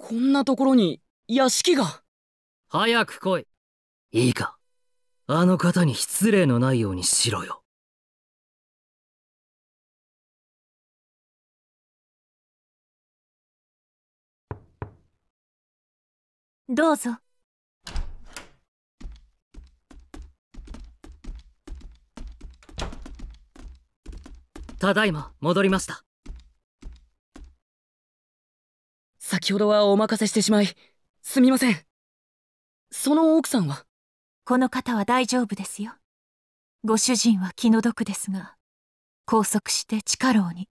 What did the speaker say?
こんなところに屋敷が早く来いいいかあの方に失礼のないようにしろよどうぞただいま戻りました先ほどはお任せしてしまい、すみません。その奥さんはこの方は大丈夫ですよ。ご主人は気の毒ですが、拘束して地下牢に。